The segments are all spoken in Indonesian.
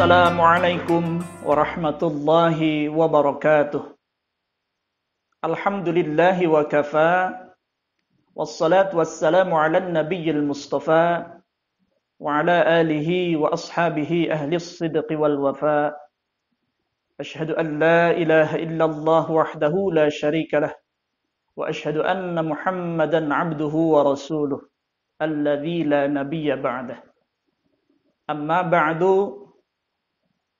السلام عليكم ورحمة الله وبركاته الحمد لله وكفى والصلاة والسلام على النبي المصطفى وعلى آله وأصحابه أهل الصدق والوفاء أشهد أن لا إله إلا الله وحده لا شريك له وأشهد أن محمدا عبده ورسوله الذي لا نبي بعده أما بعد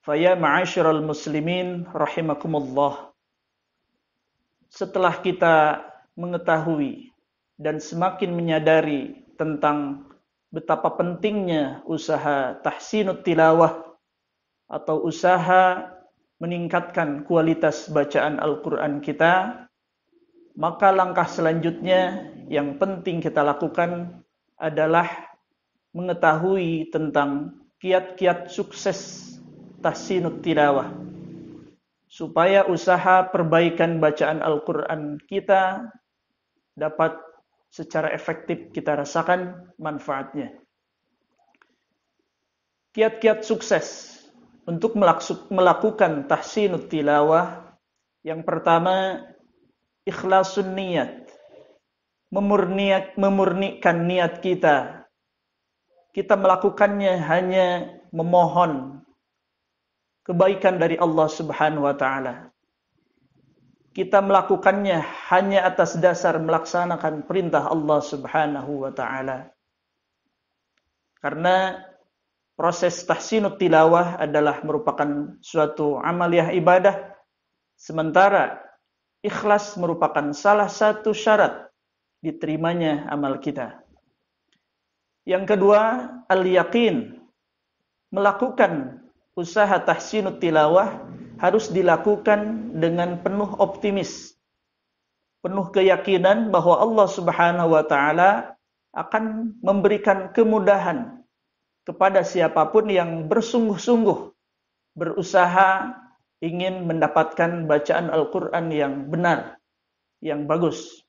Faya ma'asyiral muslimin rahimakumullah. Setelah kita mengetahui dan semakin menyadari tentang betapa pentingnya usaha tahsinut tilawah atau usaha meningkatkan kualitas bacaan Al-Quran kita, maka langkah selanjutnya yang penting kita lakukan adalah mengetahui tentang kiat-kiat sukses tahsinut tilawah. Supaya usaha perbaikan bacaan Al-Quran kita dapat secara efektif kita rasakan manfaatnya. Kiat-kiat sukses untuk melakukan tahsinut tilawah yang pertama ikhlasun niat. memurniak, memurnikan niat kita. Kita melakukannya hanya memohon kebaikan dari Allah Subhanahu wa taala. Kita melakukannya hanya atas dasar melaksanakan perintah Allah Subhanahu wa taala. Karena proses tahsinut tilawah adalah merupakan suatu amaliah ibadah sementara ikhlas merupakan salah satu syarat diterimanya amal kita. Yang kedua, al-yakin melakukan usaha tahsinut tilawah harus dilakukan dengan penuh optimis, penuh keyakinan bahwa Allah Subhanahu wa taala akan memberikan kemudahan kepada siapapun yang bersungguh-sungguh berusaha ingin mendapatkan bacaan Al-Qur'an yang benar, yang bagus.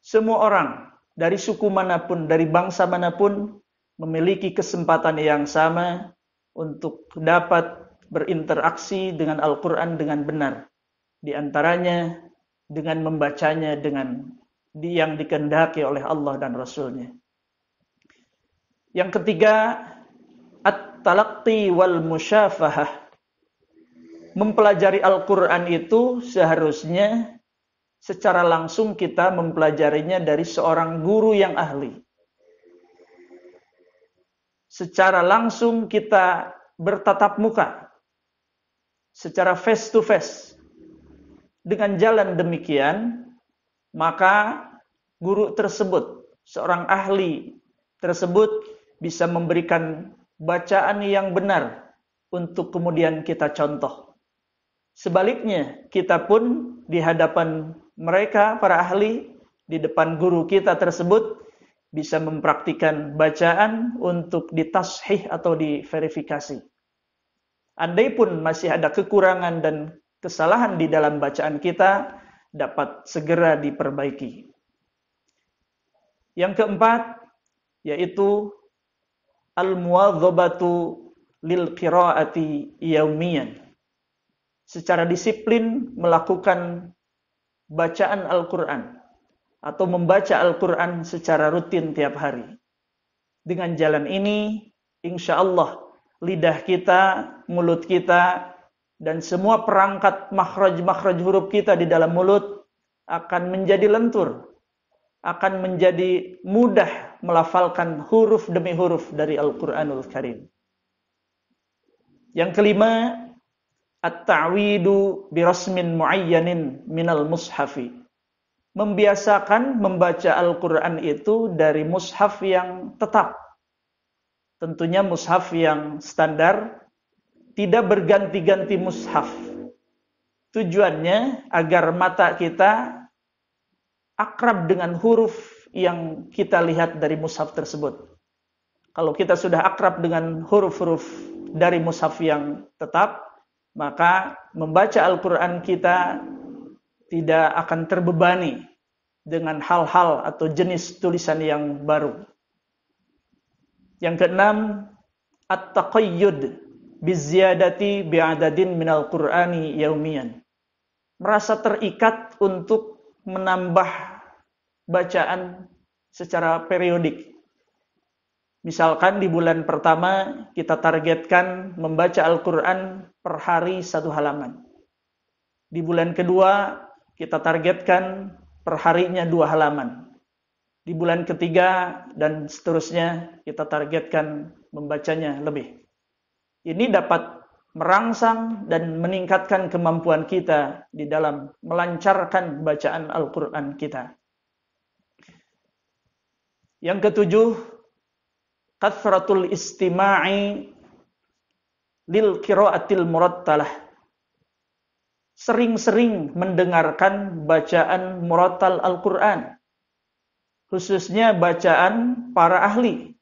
Semua orang dari suku manapun, dari bangsa manapun memiliki kesempatan yang sama untuk dapat berinteraksi dengan Al-Quran dengan benar. Di antaranya dengan membacanya dengan yang dikendaki oleh Allah dan Rasulnya. Yang ketiga, at talakti wal musyafahah. Mempelajari Al-Quran itu seharusnya secara langsung kita mempelajarinya dari seorang guru yang ahli secara langsung kita bertatap muka, secara face to face. Dengan jalan demikian, maka guru tersebut, seorang ahli tersebut bisa memberikan bacaan yang benar untuk kemudian kita contoh. Sebaliknya, kita pun di hadapan mereka, para ahli, di depan guru kita tersebut, bisa mempraktikan bacaan untuk ditashih atau diverifikasi. Andai pun masih ada kekurangan dan kesalahan di dalam bacaan kita, dapat segera diperbaiki. Yang keempat, yaitu al-muwadzabatu lil qiraati yaumiyan. Secara disiplin melakukan bacaan Al-Qur'an atau membaca Al-Quran secara rutin tiap hari. Dengan jalan ini, insya Allah, lidah kita, mulut kita, dan semua perangkat makhraj-makhraj huruf kita di dalam mulut akan menjadi lentur, akan menjadi mudah melafalkan huruf demi huruf dari Al-Quranul Karim. Yang kelima, at-ta'widu birasmin muayyanin minal mushafi membiasakan membaca Al-Quran itu dari mushaf yang tetap. Tentunya mushaf yang standar, tidak berganti-ganti mushaf. Tujuannya agar mata kita akrab dengan huruf yang kita lihat dari mushaf tersebut. Kalau kita sudah akrab dengan huruf-huruf dari mushaf yang tetap, maka membaca Al-Quran kita tidak akan terbebani dengan hal-hal atau jenis tulisan yang baru. Yang keenam, at-taqayyud biziyadati bi'adadin minal qur'ani yaumian. Merasa terikat untuk menambah bacaan secara periodik. Misalkan di bulan pertama kita targetkan membaca Al-Quran per hari satu halaman. Di bulan kedua kita targetkan perharinya dua halaman. Di bulan ketiga dan seterusnya kita targetkan membacanya lebih. Ini dapat merangsang dan meningkatkan kemampuan kita di dalam melancarkan bacaan Al-Quran kita. Yang ketujuh, kathratul istima'i lil kiraatil murattalah sering-sering mendengarkan bacaan murattal Al-Quran, khususnya bacaan para ahli,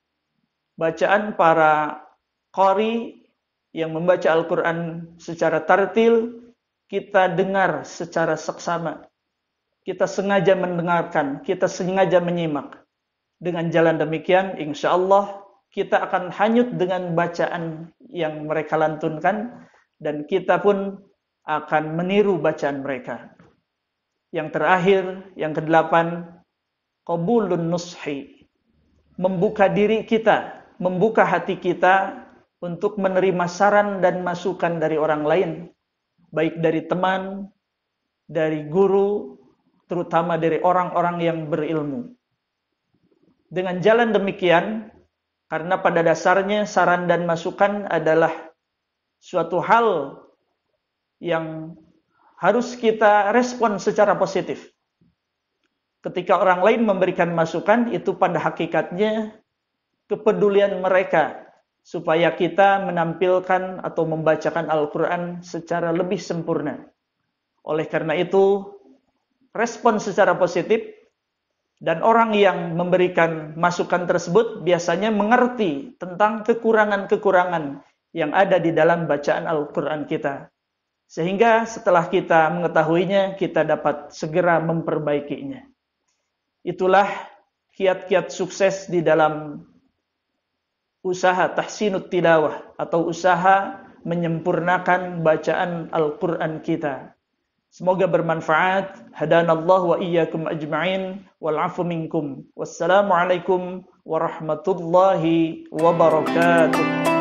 bacaan para qari yang membaca Al-Quran secara tartil, kita dengar secara seksama. Kita sengaja mendengarkan, kita sengaja menyimak. Dengan jalan demikian, insya Allah kita akan hanyut dengan bacaan yang mereka lantunkan dan kita pun akan meniru bacaan mereka. Yang terakhir, yang kedelapan, qabulun nushi. Membuka diri kita, membuka hati kita untuk menerima saran dan masukan dari orang lain, baik dari teman, dari guru, terutama dari orang-orang yang berilmu. Dengan jalan demikian, karena pada dasarnya saran dan masukan adalah suatu hal yang harus kita respon secara positif. Ketika orang lain memberikan masukan, itu pada hakikatnya kepedulian mereka supaya kita menampilkan atau membacakan Al-Quran secara lebih sempurna. Oleh karena itu, respon secara positif dan orang yang memberikan masukan tersebut biasanya mengerti tentang kekurangan-kekurangan yang ada di dalam bacaan Al-Quran kita. Sehingga setelah kita mengetahuinya, kita dapat segera memperbaikinya. Itulah kiat-kiat sukses di dalam usaha tahsinut tilawah atau usaha menyempurnakan bacaan Al-Quran kita. Semoga bermanfaat. Hadanallah wa iyyakum ajma'in wal afu minkum. Wassalamualaikum warahmatullahi wabarakatuh.